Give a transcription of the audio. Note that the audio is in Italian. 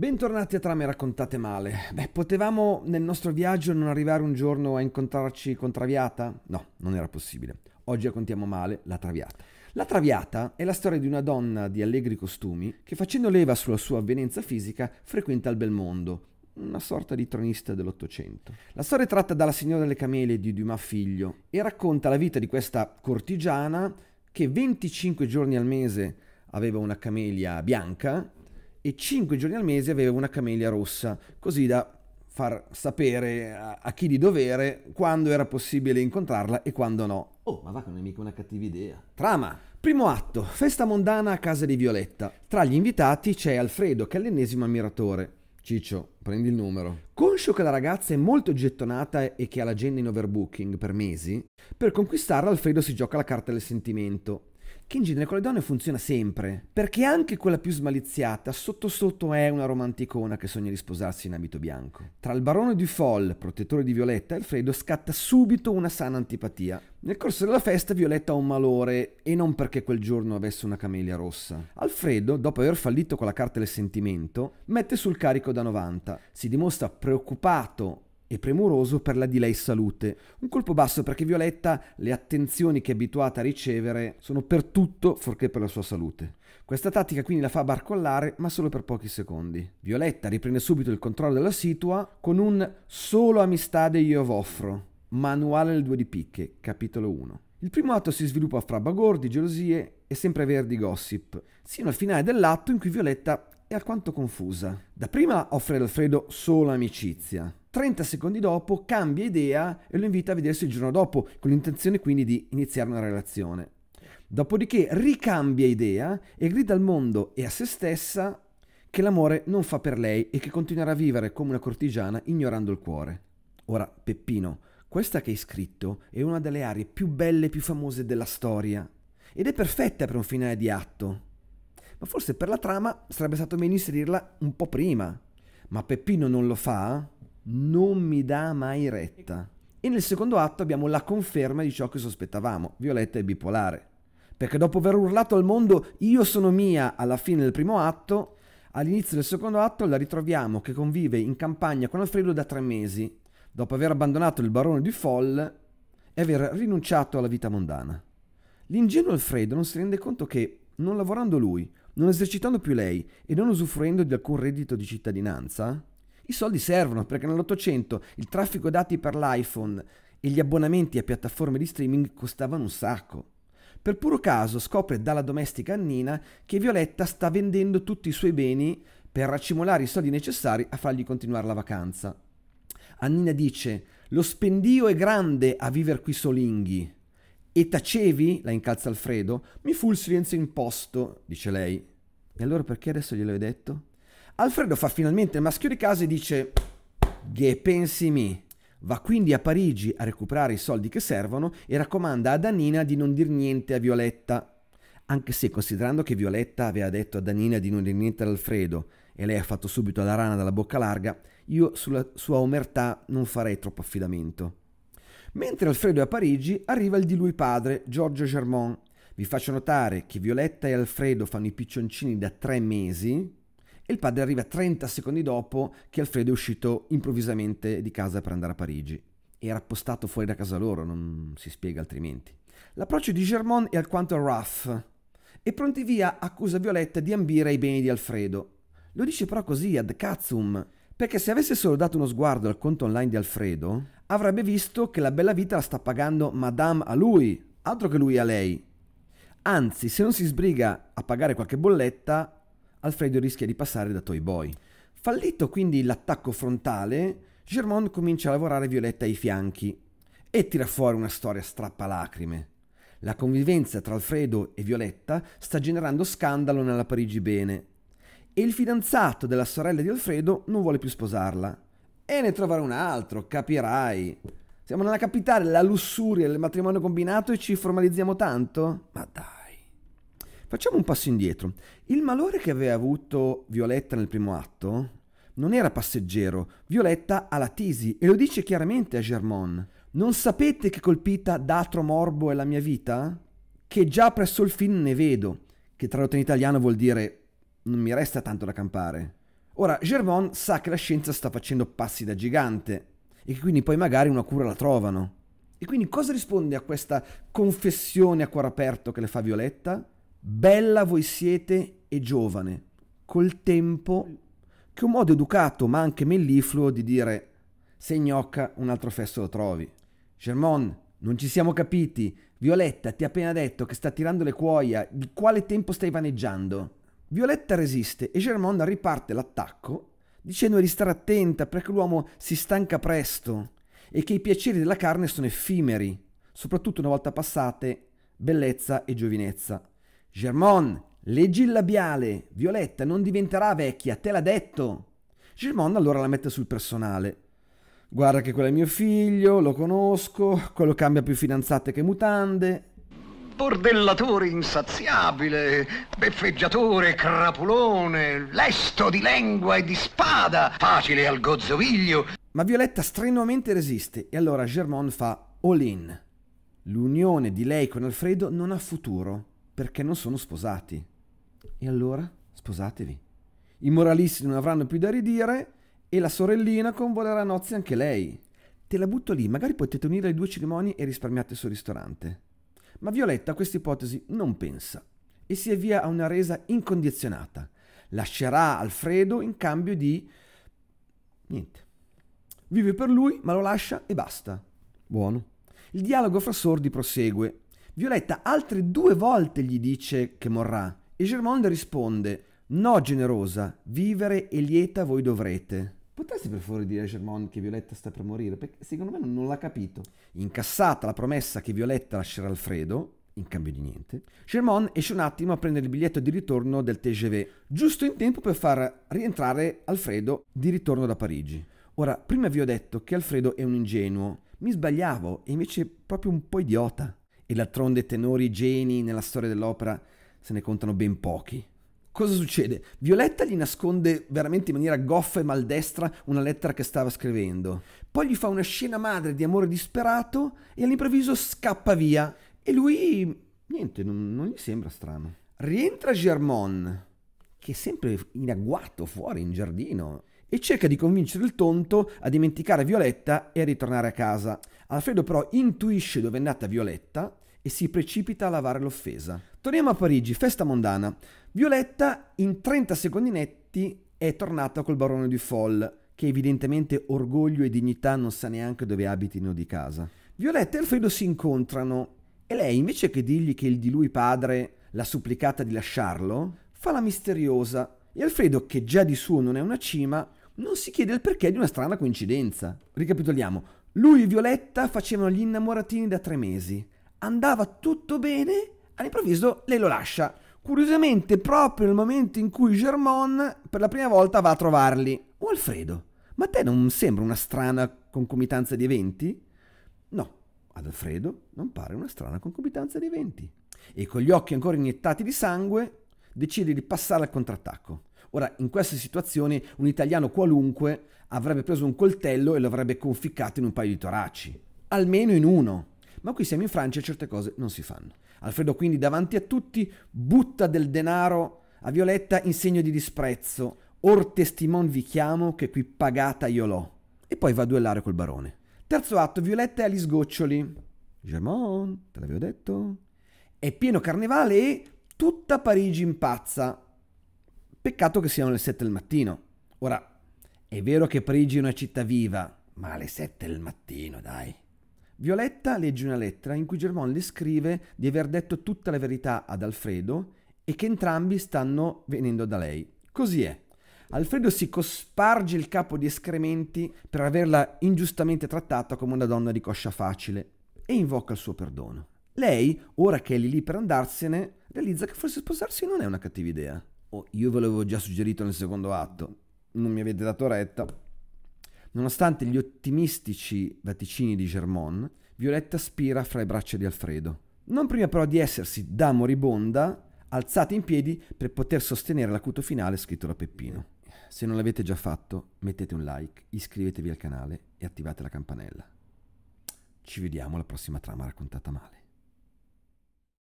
Bentornati a Trame raccontate male. Beh, potevamo nel nostro viaggio non arrivare un giorno a incontrarci con Traviata? No, non era possibile. Oggi raccontiamo male la Traviata. La Traviata è la storia di una donna di allegri costumi che facendo leva sulla sua avvenenza fisica frequenta il bel mondo, una sorta di tronista dell'Ottocento. La storia è tratta dalla Signora delle Camele di Dumas Figlio e racconta la vita di questa cortigiana che 25 giorni al mese aveva una camelia bianca e 5 giorni al mese aveva una camelia rossa, così da far sapere a, a chi di dovere quando era possibile incontrarla e quando no. Oh, ma va che non è mica una cattiva idea. Trama! Primo atto, festa mondana a casa di Violetta. Tra gli invitati c'è Alfredo, che è l'ennesimo ammiratore. Ciccio, prendi il numero. Conscio che la ragazza è molto gettonata e che ha l'agenda in overbooking per mesi, per conquistarla Alfredo si gioca la carta del sentimento che in genere con le donne funziona sempre, perché anche quella più smaliziata sotto sotto è una romanticona che sogna di sposarsi in abito bianco. Tra il barone di Foll, protettore di Violetta, e Alfredo scatta subito una sana antipatia. Nel corso della festa Violetta ha un malore e non perché quel giorno avesse una camelia rossa. Alfredo, dopo aver fallito con la carta del sentimento, mette sul carico da 90, si dimostra preoccupato e premuroso per la di lei salute. Un colpo basso perché Violetta le attenzioni che è abituata a ricevere sono per tutto fuorché per la sua salute. Questa tattica quindi la fa barcollare ma solo per pochi secondi. Violetta riprende subito il controllo della situa con un solo amistade io v'offro, manuale del due di picche, capitolo 1. Il primo atto si sviluppa fra bagordi, gelosie e sempreverdi gossip, sino al finale dell'atto in cui Violetta e alquanto confusa. Dapprima offre ad Alfredo solo amicizia. 30 secondi dopo cambia idea e lo invita a vedersi il giorno dopo, con l'intenzione quindi di iniziare una relazione. Dopodiché ricambia idea e grida al mondo e a se stessa che l'amore non fa per lei e che continuerà a vivere come una cortigiana ignorando il cuore. Ora, Peppino, questa che hai scritto è una delle aree più belle e più famose della storia ed è perfetta per un finale di atto ma forse per la trama sarebbe stato meglio inserirla un po' prima. Ma Peppino non lo fa, non mi dà mai retta. E nel secondo atto abbiamo la conferma di ciò che sospettavamo, Violetta è bipolare. Perché dopo aver urlato al mondo io sono mia alla fine del primo atto, all'inizio del secondo atto la ritroviamo che convive in campagna con Alfredo da tre mesi, dopo aver abbandonato il barone di Foll e aver rinunciato alla vita mondana. L'ingenuo Alfredo non si rende conto che, non lavorando lui, non esercitando più lei e non usufruendo di alcun reddito di cittadinanza, i soldi servono perché nell'Ottocento il traffico dati per l'iPhone e gli abbonamenti a piattaforme di streaming costavano un sacco. Per puro caso scopre dalla domestica Annina che Violetta sta vendendo tutti i suoi beni per raccimolare i soldi necessari a fargli continuare la vacanza. Annina dice: Lo spendio è grande a viver qui solinghi. E tacevi? la incalza Alfredo. Mi fu il silenzio imposto, dice lei. E allora perché adesso glielo hai detto? Alfredo fa finalmente il maschio di casa e dice: Che pensi mi? Va quindi a Parigi a recuperare i soldi che servono e raccomanda a Danina di non dir niente a Violetta. Anche se, considerando che Violetta aveva detto a Danina di non dir niente ad Alfredo e lei ha fatto subito la rana dalla bocca larga, io sulla sua omertà non farei troppo affidamento. Mentre Alfredo è a Parigi, arriva il di lui padre, Giorgio Germont. Vi faccio notare che Violetta e Alfredo fanno i piccioncini da tre mesi e il padre arriva 30 secondi dopo che Alfredo è uscito improvvisamente di casa per andare a Parigi. Era appostato fuori da casa loro, non si spiega altrimenti. L'approccio di Germont è alquanto rough e pronti via accusa Violetta di ambire ai beni di Alfredo. Lo dice però così ad cazzum, perché se avesse solo dato uno sguardo al conto online di Alfredo, avrebbe visto che la bella vita la sta pagando Madame a lui, altro che lui a lei. Anzi, se non si sbriga a pagare qualche bolletta, Alfredo rischia di passare da Toy Boy. Fallito quindi l'attacco frontale, Germond comincia a lavorare Violetta ai fianchi e tira fuori una storia strappalacrime. La convivenza tra Alfredo e Violetta sta generando scandalo nella Parigi bene e il fidanzato della sorella di Alfredo non vuole più sposarla e ne trovare un altro, capirai. Siamo nella capitale, la lussuria il matrimonio combinato e ci formalizziamo tanto? Ma dai. Facciamo un passo indietro. Il malore che aveva avuto Violetta nel primo atto non era passeggero. Violetta ha la tisi e lo dice chiaramente a Germon. Non sapete che colpita d'atro morbo è la mia vita? Che già presso il fin ne vedo, che tradotto in italiano vuol dire non mi resta tanto da campare. Ora, Gervon sa che la scienza sta facendo passi da gigante e che quindi poi magari una cura la trovano. E quindi cosa risponde a questa confessione a cuore aperto che le fa Violetta? Bella voi siete e giovane, col tempo, che un modo educato ma anche mellifluo di dire se gnocca un altro fesso lo trovi. Germon, non ci siamo capiti. Violetta ti ha appena detto che sta tirando le cuoia, di quale tempo stai vaneggiando? Violetta resiste e Germond riparte l'attacco dicendo di stare attenta perché l'uomo si stanca presto e che i piaceri della carne sono effimeri, soprattutto una volta passate bellezza e giovinezza. Germond, leggi il labiale, Violetta non diventerà vecchia, te l'ha detto. Germond allora la mette sul personale. Guarda che quello è mio figlio, lo conosco, quello cambia più fidanzate che mutande bordellatore insaziabile, beffeggiatore, crapulone, lesto di lingua e di spada, facile al gozzoviglio. Ma Violetta strenuamente resiste e allora Germont fa all in. L'unione di lei con Alfredo non ha futuro perché non sono sposati. E allora sposatevi. I moralisti non avranno più da ridire e la sorellina convolerà nozze anche lei. Te la butto lì, magari potete unire le due cerimonie e risparmiate sul ristorante. Ma Violetta a questa ipotesi non pensa e si avvia a una resa incondizionata. Lascerà Alfredo in cambio di... niente. Vive per lui, ma lo lascia e basta. Buono. Il dialogo fra sordi prosegue. Violetta altre due volte gli dice che morrà e Germonde risponde No generosa, vivere e lieta voi dovrete. Potresti per favore dire a Germon che Violetta sta per morire? Perché secondo me non, non l'ha capito. Incassata la promessa che Violetta lascerà Alfredo, in cambio di niente, Germon esce un attimo a prendere il biglietto di ritorno del TGV, giusto in tempo per far rientrare Alfredo di ritorno da Parigi. Ora, prima vi ho detto che Alfredo è un ingenuo, mi sbagliavo, e invece proprio un po' idiota. E d'altronde tenori geni nella storia dell'opera se ne contano ben pochi. Cosa succede? Violetta gli nasconde veramente in maniera goffa e maldestra una lettera che stava scrivendo. Poi gli fa una scena madre di amore disperato e all'improvviso scappa via. E lui, niente, non, non gli sembra strano. Rientra Germon, che è sempre in agguato fuori in giardino, e cerca di convincere il tonto a dimenticare Violetta e a ritornare a casa. Alfredo però intuisce dove è andata Violetta e si precipita a lavare l'offesa. Torniamo a Parigi, festa mondana. Violetta in 30 secondi netti è tornata col barone di Foll, che evidentemente orgoglio e dignità non sa neanche dove abitino di casa. Violetta e Alfredo si incontrano e lei, invece che dirgli che il di lui padre l'ha supplicata di lasciarlo, fa la misteriosa e Alfredo, che già di suo non è una cima, non si chiede il perché di una strana coincidenza. Ricapitoliamo, lui e Violetta facevano gli innamoratini da tre mesi, andava tutto bene all'improvviso lei lo lascia. Curiosamente, proprio nel momento in cui Germon per la prima volta va a trovarli. O oh, Alfredo, ma a te non sembra una strana concomitanza di eventi? No, ad Alfredo non pare una strana concomitanza di eventi. E con gli occhi ancora iniettati di sangue, decide di passare al contrattacco. Ora, in questa situazione, un italiano qualunque avrebbe preso un coltello e lo avrebbe conficcato in un paio di toraci. Almeno in uno. Ma qui siamo in Francia e certe cose non si fanno. Alfredo quindi davanti a tutti butta del denaro a Violetta in segno di disprezzo. Or testimon vi chiamo che qui pagata io l'ho. E poi va a duellare col barone. Terzo atto, Violetta è agli sgoccioli. Germont, te l'avevo detto. È pieno carnevale e tutta Parigi impazza. Peccato che siano le 7 del mattino. Ora, è vero che Parigi è una città viva, ma alle 7 del mattino, dai. Violetta legge una lettera in cui Germon le scrive di aver detto tutta la verità ad Alfredo e che entrambi stanno venendo da lei. Così è. Alfredo si cosparge il capo di escrementi per averla ingiustamente trattata come una donna di coscia facile e invoca il suo perdono. Lei, ora che è lì lì per andarsene, realizza che forse sposarsi non è una cattiva idea. Oh, io ve l'avevo già suggerito nel secondo atto. Non mi avete dato retta, Nonostante gli ottimistici vaticini di Germont, Violetta spira fra le braccia di Alfredo. Non prima però di essersi, da moribonda, alzata in piedi per poter sostenere l'acuto finale scritto da Peppino. Se non l'avete già fatto, mettete un like, iscrivetevi al canale e attivate la campanella. Ci vediamo alla prossima trama raccontata male.